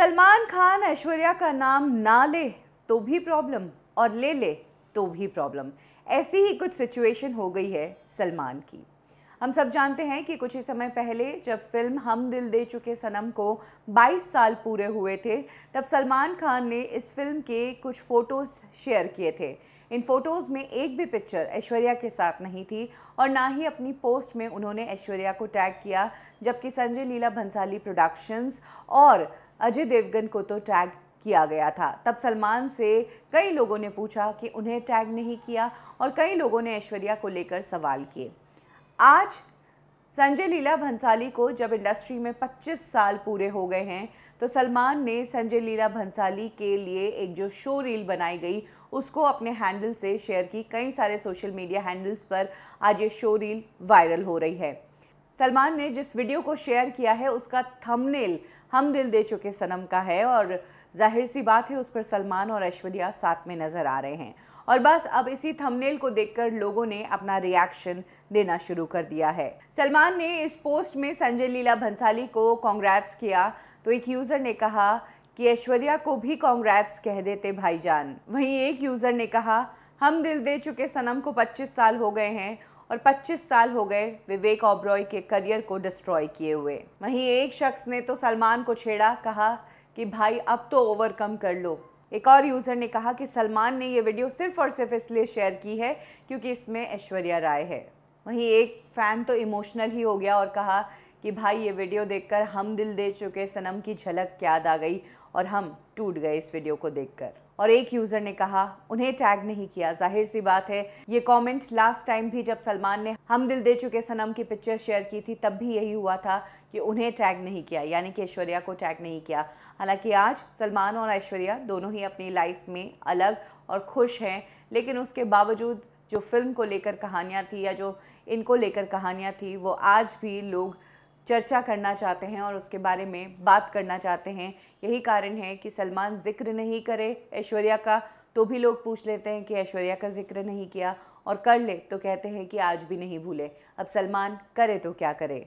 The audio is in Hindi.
सलमान खान ऐश्वर्या का नाम ना ले तो भी प्रॉब्लम और ले ले तो भी प्रॉब्लम ऐसी ही कुछ सिचुएशन हो गई है सलमान की हम सब जानते हैं कि कुछ ही समय पहले जब फिल्म हम दिल दे चुके सनम को 22 साल पूरे हुए थे तब सलमान खान ने इस फिल्म के कुछ फ़ोटोज़ शेयर किए थे इन फ़ोटोज़ में एक भी पिक्चर ऐश्वर्या के साथ नहीं थी और ना ही अपनी पोस्ट में उन्होंने ऐश्वर्या को टैग किया जबकि संजय लीला भंसाली प्रोडक्शंस और अजय देवगन को तो टैग किया गया था तब सलमान से कई लोगों ने पूछा कि उन्हें टैग नहीं किया और कई लोगों ने ऐश्वर्या को लेकर सवाल किए आज संजय लीला भंसाली को जब इंडस्ट्री में 25 साल पूरे हो गए हैं तो सलमान ने संजय लीला भंसाली के लिए एक जो शो रील बनाई गई उसको अपने हैंडल से शेयर की कई सारे सोशल मीडिया हैंडल्स पर आज ये शो रील वायरल हो रही है सलमान ने जिस वीडियो को शेयर किया है उसका थंबनेल हम दिल दे चुके सनम का है और जाहिर सी बात है उस पर सलमान और ऐश्वर्या साथ में नज़र आ रहे हैं और बस अब इसी थंबनेल को देखकर लोगों ने अपना रिएक्शन देना शुरू कर दिया है सलमान ने इस पोस्ट में संजय लीला भंसाली को कांग्रेट्स किया तो एक यूज़र ने कहा कि ऐश्वर्या को भी कांग्रेट्स कह देते भाईजान वहीं एक यूज़र ने कहा हम दिल दे चुके सनम को 25 साल हो गए हैं और 25 साल हो गए विवेक ओब्रॉय के करियर को डिस्ट्रॉय किए हुए वहीं एक शख्स ने तो सलमान को छेड़ा कहा कि भाई अब तो ओवरकम कर लो एक और यूज़र ने कहा कि सलमान ने ये वीडियो सिर्फ और सिर्फ इसलिए शेयर की है क्योंकि इसमें ऐश्वर्या राय है वहीं एक फ़ैन तो इमोशनल ही हो गया और कहा कि भाई ये वीडियो देखकर हम दिल दे चुके सनम की झलक याद आ गई और हम टूट गए इस वीडियो को देखकर और एक यूज़र ने कहा उन्हें टैग नहीं किया जाहिर सी बात है ये कमेंट लास्ट टाइम भी जब सलमान ने हम दिल दे चुके सनम की पिक्चर शेयर की थी तब भी यही हुआ था कि उन्हें टैग नहीं किया यानी कि ऐश्वर्या को टैग नहीं किया हालांकि आज सलमान और ऐश्वर्या दोनों ही अपनी लाइफ में अलग और खुश हैं लेकिन उसके बावजूद जो फिल्म को लेकर कहानियाँ थी या जो इनको लेकर कहानियाँ थी वो आज भी लोग चर्चा करना चाहते हैं और उसके बारे में बात करना चाहते हैं यही कारण है कि सलमान जिक्र नहीं करे ऐश्वर्या का तो भी लोग पूछ लेते हैं कि ऐश्वर्या का जिक्र नहीं किया और कर ले तो कहते हैं कि आज भी नहीं भूले अब सलमान करे तो क्या करे